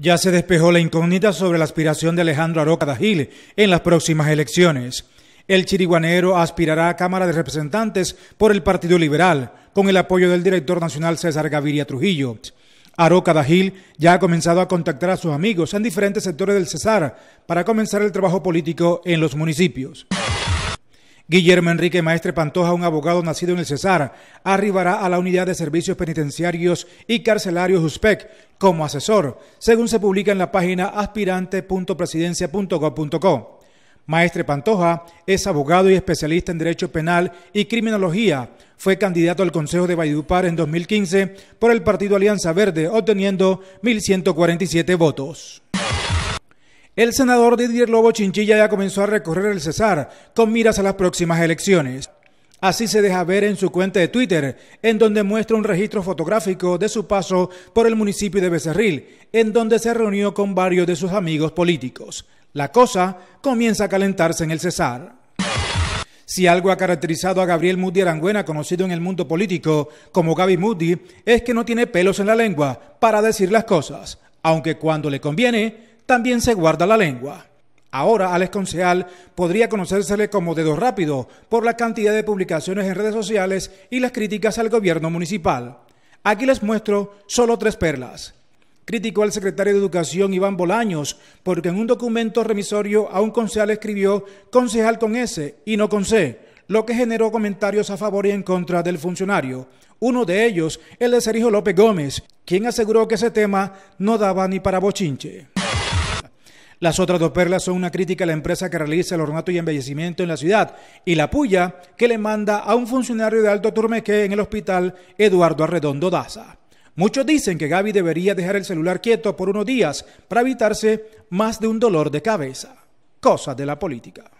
Ya se despejó la incógnita sobre la aspiración de Alejandro Aroca Dajil en las próximas elecciones. El chiriguanero aspirará a Cámara de Representantes por el Partido Liberal, con el apoyo del director nacional César Gaviria Trujillo. Aroca Dajil ya ha comenzado a contactar a sus amigos en diferentes sectores del César para comenzar el trabajo político en los municipios. Guillermo Enrique Maestre Pantoja, un abogado nacido en el Cesar, arribará a la Unidad de Servicios Penitenciarios y Carcelarios USPEC como asesor, según se publica en la página aspirante.presidencia.gov.co. Maestre Pantoja es abogado y especialista en Derecho Penal y Criminología. Fue candidato al Consejo de Valledupar en 2015 por el Partido Alianza Verde, obteniendo 1.147 votos. El senador Didier Lobo Chinchilla ya comenzó a recorrer el Cesar con miras a las próximas elecciones. Así se deja ver en su cuenta de Twitter, en donde muestra un registro fotográfico de su paso por el municipio de Becerril, en donde se reunió con varios de sus amigos políticos. La cosa comienza a calentarse en el Cesar. Si algo ha caracterizado a Gabriel Moody Arangüena, conocido en el mundo político como Gaby Moody, es que no tiene pelos en la lengua para decir las cosas, aunque cuando le conviene, también se guarda la lengua. Ahora, Alex Concejal podría conocérsele como dedo rápido por la cantidad de publicaciones en redes sociales y las críticas al gobierno municipal. Aquí les muestro solo tres perlas. Criticó al secretario de Educación Iván Bolaños porque en un documento remisorio a un concejal escribió concejal con S y no con C, lo que generó comentarios a favor y en contra del funcionario. Uno de ellos, el de Sergio López Gómez, quien aseguró que ese tema no daba ni para bochinche. Las otras dos perlas son una crítica a la empresa que realiza el ornato y embellecimiento en la ciudad y la puya que le manda a un funcionario de alto turmeque en el hospital Eduardo Arredondo Daza. Muchos dicen que Gaby debería dejar el celular quieto por unos días para evitarse más de un dolor de cabeza. Cosa de la política.